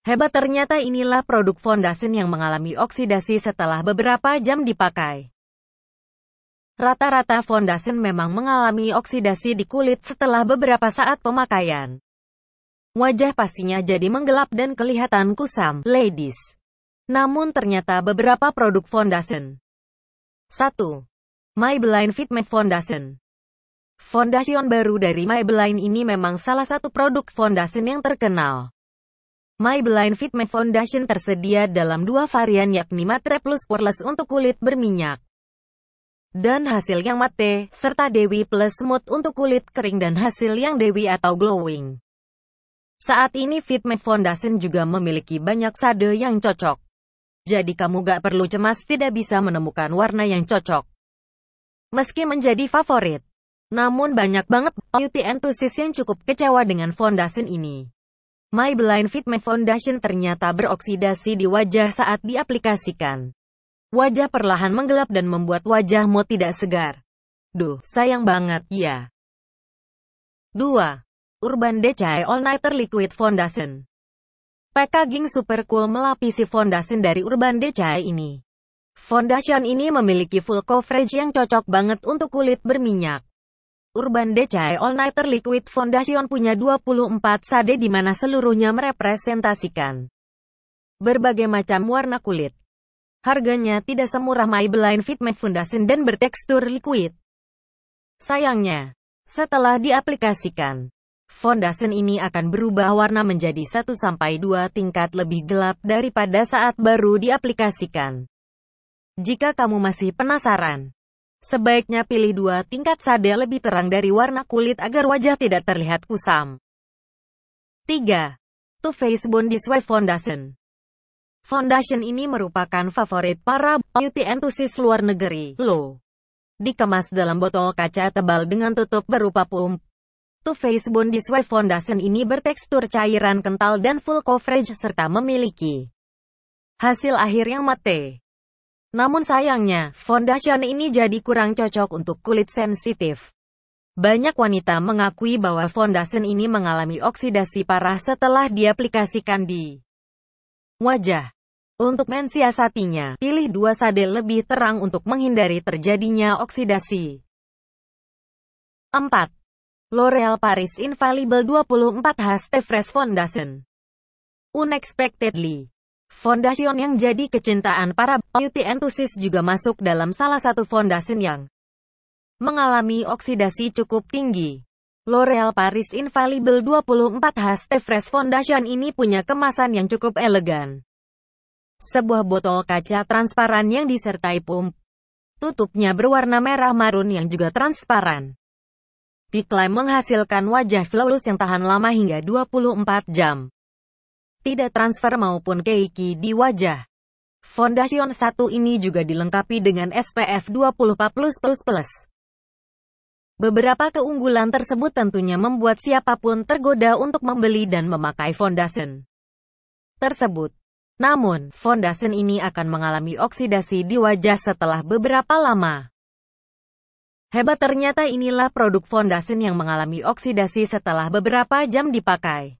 Hebat ternyata inilah produk foundation yang mengalami oksidasi setelah beberapa jam dipakai. Rata-rata foundation memang mengalami oksidasi di kulit setelah beberapa saat pemakaian. Wajah pastinya jadi menggelap dan kelihatan kusam, ladies. Namun ternyata beberapa produk foundation. 1. Maybelline Fit Fitment Foundation Foundation baru dari Maybelline ini memang salah satu produk foundation yang terkenal. My Blind Fitment Foundation tersedia dalam dua varian yakni Matte Plus Poreless untuk kulit berminyak dan hasil yang matte, serta Dewi Plus Smooth untuk kulit kering dan hasil yang Dewi atau glowing. Saat ini Fitment Foundation juga memiliki banyak sade yang cocok. Jadi kamu gak perlu cemas tidak bisa menemukan warna yang cocok. Meski menjadi favorit, namun banyak banget beauty enthusiast yang cukup kecewa dengan foundation ini. My Blind Fitment Foundation ternyata beroksidasi di wajah saat diaplikasikan. Wajah perlahan menggelap dan membuat wajahmu tidak segar. Duh, sayang banget, ya. 2. Urban Decay All Nighter Liquid Foundation Packaging super cool melapisi foundation dari Urban Decay ini. Foundation ini memiliki full coverage yang cocok banget untuk kulit berminyak. Urban Decay All Nighter Liquid Foundation punya 24 sade di mana seluruhnya merepresentasikan berbagai macam warna kulit. Harganya tidak semurah Maybelline Fitment Foundation dan bertekstur liquid. Sayangnya, setelah diaplikasikan, foundation ini akan berubah warna menjadi 1-2 tingkat lebih gelap daripada saat baru diaplikasikan. Jika kamu masih penasaran, Sebaiknya pilih dua tingkat sade lebih terang dari warna kulit agar wajah tidak terlihat kusam. 3. Too Faced Bondi Sway Foundation Foundation ini merupakan favorit para beauty enthusiast luar negeri. Lo, Dikemas dalam botol kaca tebal dengan tutup berupa pump. Too Faced Bondi Sway Foundation ini bertekstur cairan kental dan full coverage serta memiliki hasil akhir yang mate. Namun sayangnya, foundation ini jadi kurang cocok untuk kulit sensitif. Banyak wanita mengakui bahwa foundation ini mengalami oksidasi parah setelah diaplikasikan di wajah. Untuk mensiasatinya, pilih dua sade lebih terang untuk menghindari terjadinya oksidasi. 4. L'Oreal Paris Infallible 24H Fresh Foundation Unexpectedly Fondasion yang jadi kecintaan para beauty enthusiast juga masuk dalam salah satu fondasin yang mengalami oksidasi cukup tinggi. L'Oreal Paris Infallible 24 h Fresh Foundation ini punya kemasan yang cukup elegan. Sebuah botol kaca transparan yang disertai pump. Tutupnya berwarna merah marun yang juga transparan. Diklaim menghasilkan wajah flawless yang tahan lama hingga 24 jam tidak transfer maupun keiki di wajah. Foundation satu ini juga dilengkapi dengan SPF 20 plus Beberapa keunggulan tersebut tentunya membuat siapapun tergoda untuk membeli dan memakai foundation tersebut. Namun, foundation ini akan mengalami oksidasi di wajah setelah beberapa lama. Hebat ternyata inilah produk foundation yang mengalami oksidasi setelah beberapa jam dipakai.